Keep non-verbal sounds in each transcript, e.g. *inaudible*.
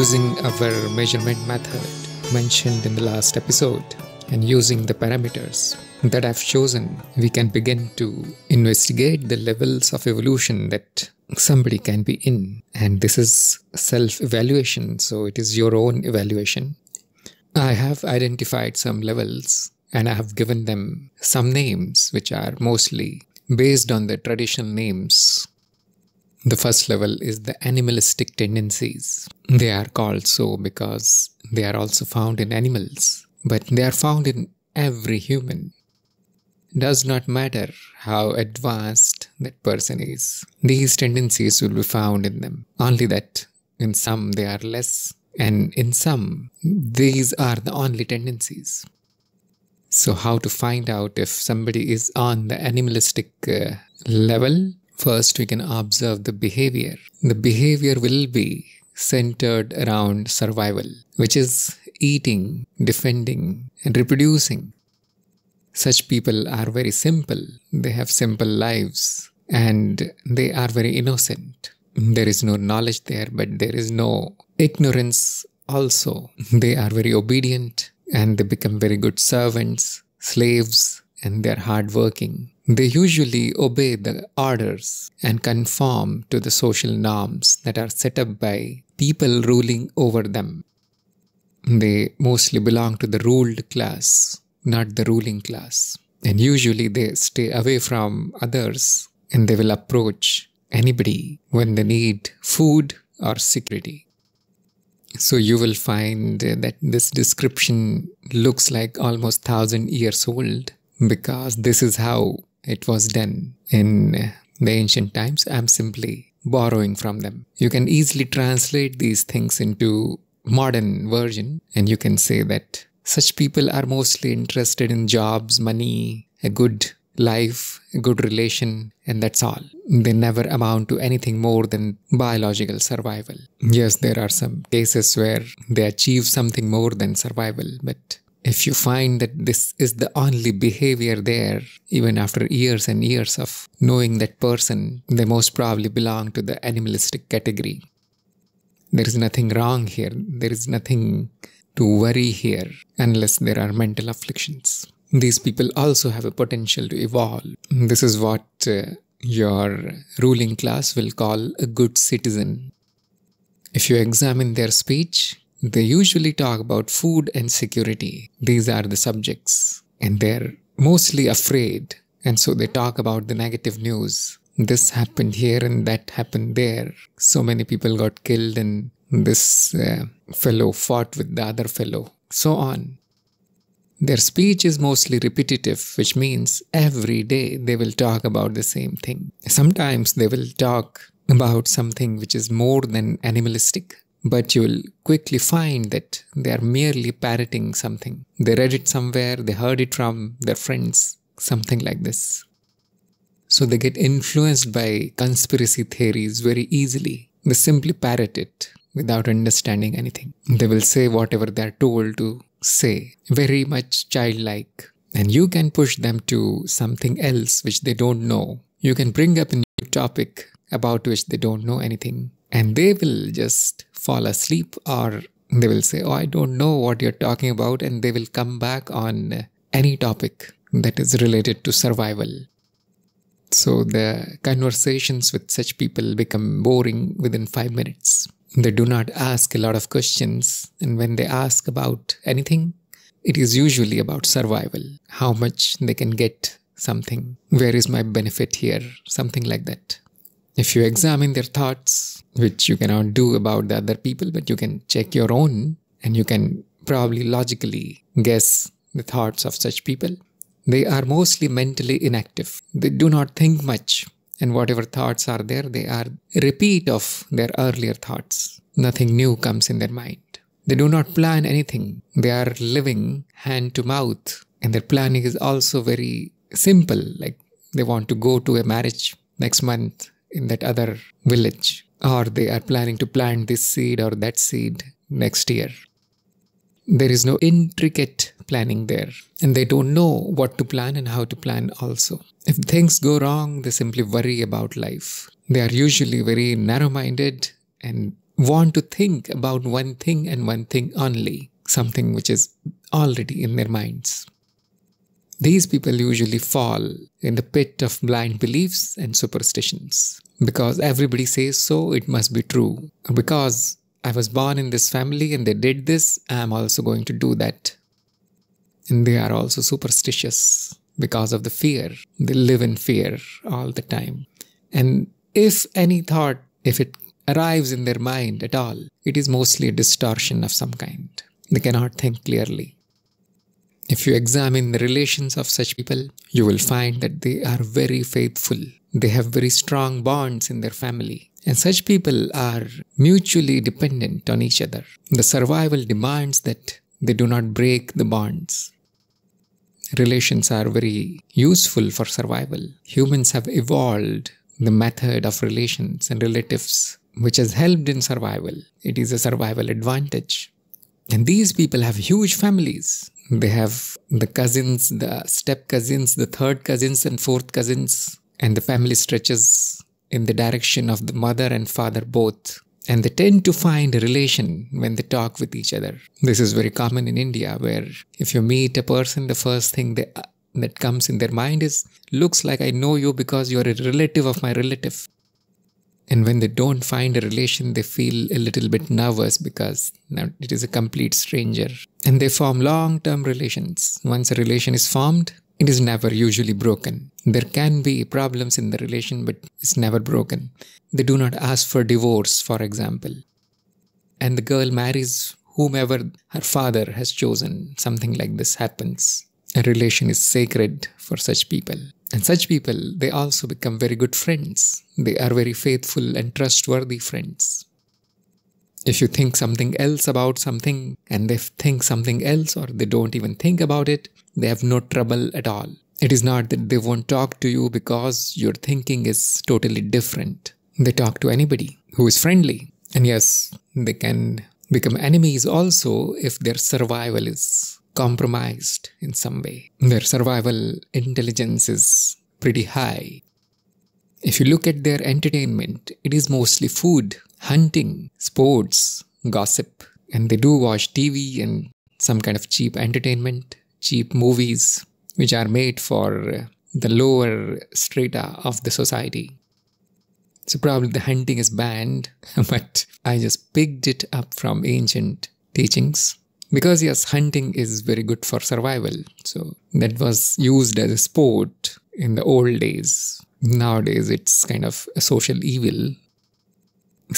using our measurement method mentioned in the last episode and using the parameters that I've chosen, we can begin to investigate the levels of evolution that somebody can be in. And this is self evaluation, so it is your own evaluation. I have identified some levels and I have given them some names, which are mostly based on the traditional names the first level is the animalistic tendencies. They are called so because they are also found in animals, but they are found in every human. Does not matter how advanced that person is, these tendencies will be found in them. Only that in some they are less, and in some these are the only tendencies. So, how to find out if somebody is on the animalistic uh, level First, we can observe the behavior. The behavior will be centered around survival, which is eating, defending, and reproducing. Such people are very simple, they have simple lives, and they are very innocent. There is no knowledge there, but there is no ignorance also. They are very obedient and they become very good servants, slaves, and they are hardworking. They usually obey the orders and conform to the social norms that are set up by people ruling over them. They mostly belong to the ruled class, not the ruling class. And usually they stay away from others and they will approach anybody when they need food or security. So you will find that this description looks like almost thousand years old because this is how it was done in the ancient times. I'm simply borrowing from them. You can easily translate these things into modern version and you can say that such people are mostly interested in jobs, money, a good life, a good relation, and that's all. They never amount to anything more than biological survival. Yes, there are some cases where they achieve something more than survival, but if you find that this is the only behavior there, even after years and years of knowing that person, they most probably belong to the animalistic category. There is nothing wrong here. There is nothing to worry here unless there are mental afflictions. These people also have a potential to evolve. This is what uh, your ruling class will call a good citizen. If you examine their speech, they usually talk about food and security. These are the subjects. And they're mostly afraid. And so they talk about the negative news. This happened here and that happened there. So many people got killed and this uh, fellow fought with the other fellow. So on. Their speech is mostly repetitive, which means every day they will talk about the same thing. Sometimes they will talk about something which is more than animalistic, but you'll quickly find that they are merely parroting something. They read it somewhere, they heard it from their friends, something like this. So they get influenced by conspiracy theories very easily. They simply parrot it without understanding anything. They will say whatever they are told to say, very much childlike. And you can push them to something else which they don't know. You can bring up a new topic about which they don't know anything and they will just fall asleep or they will say, Oh, I don't know what you're talking about. And they will come back on any topic that is related to survival. So the conversations with such people become boring within five minutes. They do not ask a lot of questions. And when they ask about anything, it is usually about survival, how much they can get something, where is my benefit here, something like that if you examine their thoughts, which you cannot do about the other people, but you can check your own and you can probably logically guess the thoughts of such people. They are mostly mentally inactive. They do not think much, and whatever thoughts are there, they are repeat of their earlier thoughts. Nothing new comes in their mind. They do not plan anything. They are living hand to mouth, and their planning is also very simple. Like they want to go to a marriage next month in that other village, or they are planning to plant this seed or that seed next year. There is no intricate planning there, and they don't know what to plan and how to plan also. If things go wrong, they simply worry about life. They are usually very narrow minded and want to think about one thing and one thing only, something which is already in their minds. These people usually fall in the pit of blind beliefs and superstitions. Because everybody says so, it must be true. Because I was born in this family and they did this, I am also going to do that. And they are also superstitious because of the fear. They live in fear all the time. And if any thought, if it arrives in their mind at all, it is mostly a distortion of some kind. They cannot think clearly. If you examine the relations of such people, you will find that they are very faithful. They have very strong bonds in their family. And such people are mutually dependent on each other. The survival demands that they do not break the bonds. Relations are very useful for survival. Humans have evolved the method of relations and relatives, which has helped in survival. It is a survival advantage. And these people have huge families. They have the cousins, the step cousins, the third cousins, and fourth cousins, and the family stretches in the direction of the mother and father both. And they tend to find a relation when they talk with each other. This is very common in India, where if you meet a person, the first thing they that comes in their mind is looks like I know you because you are a relative of my relative. And when they don't find a relation, they feel a little bit nervous because now it is a complete stranger. And they form long term relations. Once a relation is formed, it is never usually broken. There can be problems in the relation, but it's never broken. They do not ask for divorce, for example. And the girl marries whomever her father has chosen. Something like this happens. A relation is sacred for such people. And such people, they also become very good friends. They are very faithful and trustworthy friends. If you think something else about something and they think something else or they don't even think about it, they have no trouble at all. It is not that they won't talk to you because your thinking is totally different. They talk to anybody who is friendly. And yes, they can become enemies also if their survival is compromised in some way. Their survival intelligence is pretty high. If you look at their entertainment, it is mostly food, hunting, sports, gossip, and they do watch TV and some kind of cheap entertainment, cheap movies, which are made for the lower strata of the society. So, probably the hunting is banned, *laughs* but I just picked it up from ancient teachings because yes hunting is very good for survival so that was used as a sport in the old days nowadays it's kind of a social evil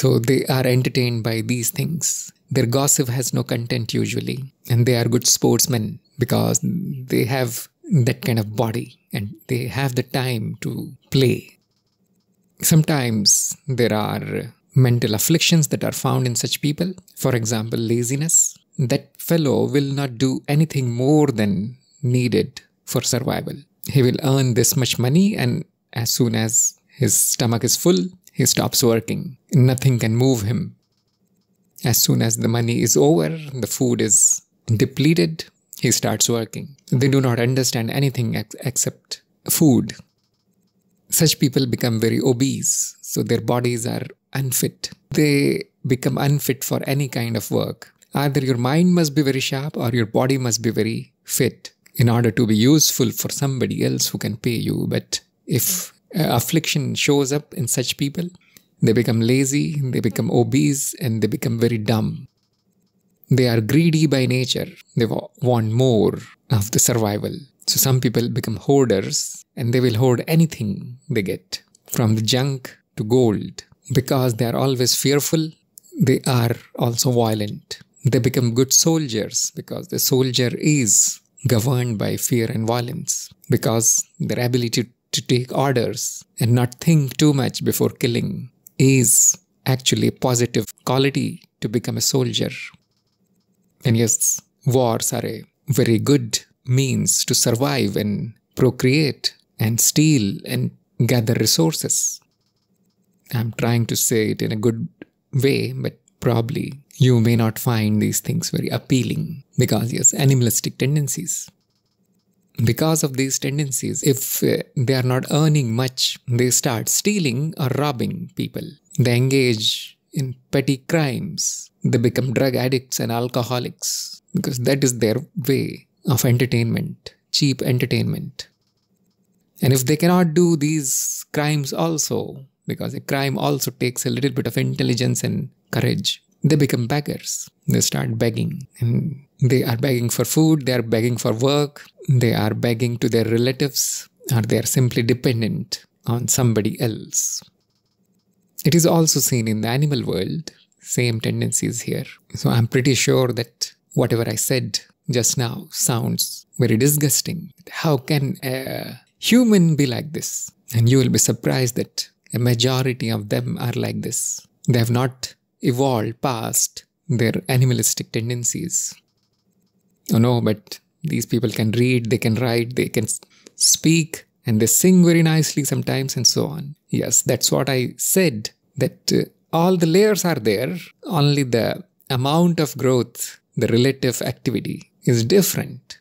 so they are entertained by these things their gossip has no content usually and they are good sportsmen because they have that kind of body and they have the time to play sometimes there are mental afflictions that are found in such people for example laziness that fellow will not do anything more than needed for survival. He will earn this much money, and as soon as his stomach is full, he stops working. Nothing can move him. As soon as the money is over, the food is depleted, he starts working. They do not understand anything ex- except food. Such people become very obese, so their bodies are unfit. They become unfit for any kind of work. Either your mind must be very sharp or your body must be very fit in order to be useful for somebody else who can pay you. But if uh, affliction shows up in such people, they become lazy, they become obese, and they become very dumb. They are greedy by nature. They want more of the survival. So some people become hoarders and they will hoard anything they get from the junk to gold because they are always fearful. They are also violent. They become good soldiers because the soldier is governed by fear and violence because their ability to take orders and not think too much before killing is actually a positive quality to become a soldier. And yes, wars are a very good means to survive and procreate and steal and gather resources. I'm trying to say it in a good way, but probably you may not find these things very appealing because yes, animalistic tendencies. Because of these tendencies, if uh, they are not earning much, they start stealing or robbing people. They engage in petty crimes. They become drug addicts and alcoholics because that is their way of entertainment, cheap entertainment. And if they cannot do these crimes also, because a crime also takes a little bit of intelligence and courage, they become beggars. They start begging. And they are begging for food, they are begging for work, they are begging to their relatives, or they are simply dependent on somebody else. It is also seen in the animal world. Same tendencies here. So I'm pretty sure that whatever I said just now sounds very disgusting. How can a human be like this? And you will be surprised that a majority of them are like this. They have not evolved past their animalistic tendencies. Oh no, but these people can read, they can write, they can speak, and they sing very nicely sometimes, and so on. Yes, that's what I said that uh, all the layers are there, only the amount of growth, the relative activity is different.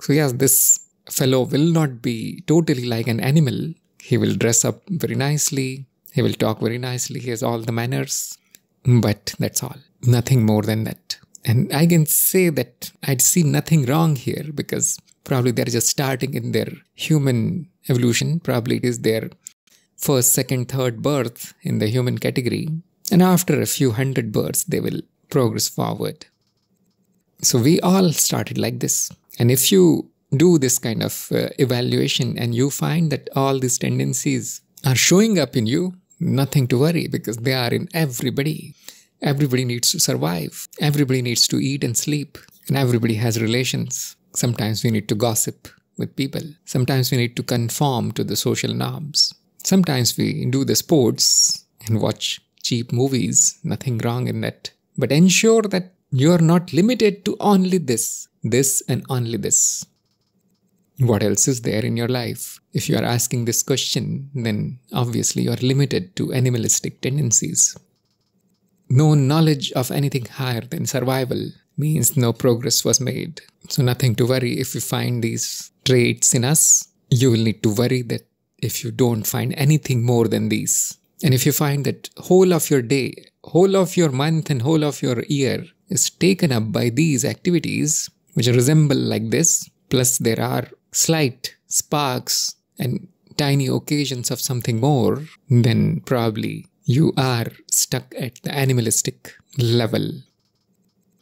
So, yes, this fellow will not be totally like an animal. He will dress up very nicely, he will talk very nicely, he has all the manners, but that's all. Nothing more than that. And I can say that I'd see nothing wrong here because probably they're just starting in their human evolution. Probably it is their first, second, third birth in the human category. And after a few hundred births, they will progress forward. So we all started like this. And if you do this kind of uh, evaluation and you find that all these tendencies are showing up in you, nothing to worry because they are in everybody. Everybody needs to survive. Everybody needs to eat and sleep. And everybody has relations. Sometimes we need to gossip with people. Sometimes we need to conform to the social norms. Sometimes we do the sports and watch cheap movies. Nothing wrong in that. But ensure that you're not limited to only this, this, and only this. What else is there in your life? If you are asking this question, then obviously you are limited to animalistic tendencies. No knowledge of anything higher than survival means no progress was made. So, nothing to worry if you find these traits in us. You will need to worry that if you don't find anything more than these. And if you find that whole of your day, whole of your month, and whole of your year is taken up by these activities, which resemble like this, plus there are slight sparks and tiny occasions of something more, then probably you are stuck at the animalistic level.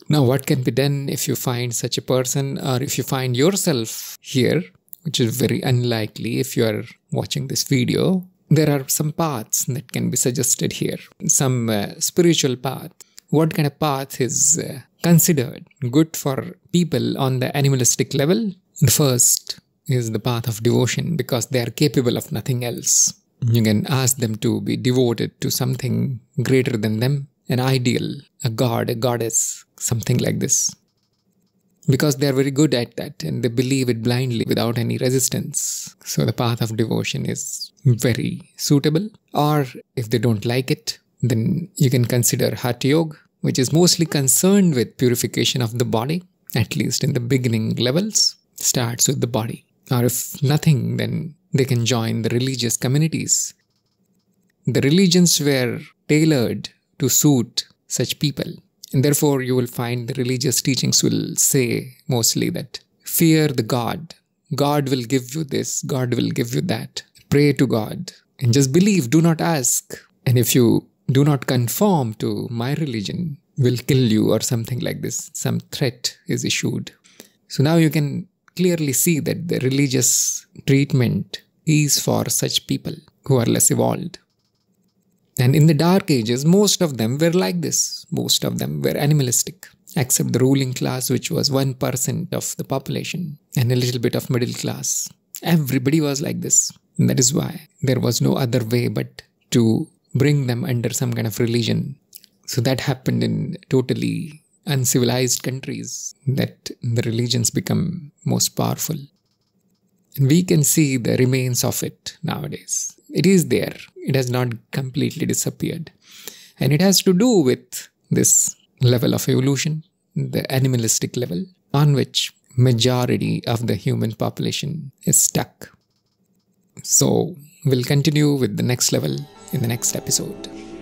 Now, what can be done if you find such a person or if you find yourself here, which is very unlikely if you are watching this video? There are some paths that can be suggested here, some uh, spiritual path. What kind of path is uh, considered good for people on the animalistic level? The first is the path of devotion because they are capable of nothing else. You can ask them to be devoted to something greater than them, an ideal, a god, a goddess, something like this. Because they are very good at that and they believe it blindly without any resistance. So the path of devotion is very suitable. Or if they don't like it, then you can consider Hatha Yoga, which is mostly concerned with purification of the body, at least in the beginning levels, starts with the body or if nothing, then they can join the religious communities. The religions were tailored to suit such people. And therefore, you will find the religious teachings will say mostly that fear the God. God will give you this, God will give you that. Pray to God and just believe, do not ask. And if you do not conform to my religion, will kill you or something like this. Some threat is issued. So now you can clearly see that the religious treatment is for such people who are less evolved. And in the Dark Ages, most of them were like this. Most of them were animalistic, except the ruling class, which was 1% of the population, and a little bit of middle class. Everybody was like this. And that is why there was no other way but to bring them under some kind of religion. So that happened in totally uncivilized countries that the religions become most powerful. And we can see the remains of it nowadays. It is there, it has not completely disappeared. And it has to do with this level of evolution, the animalistic level, on which majority of the human population is stuck. So, we'll continue with the next level in the next episode.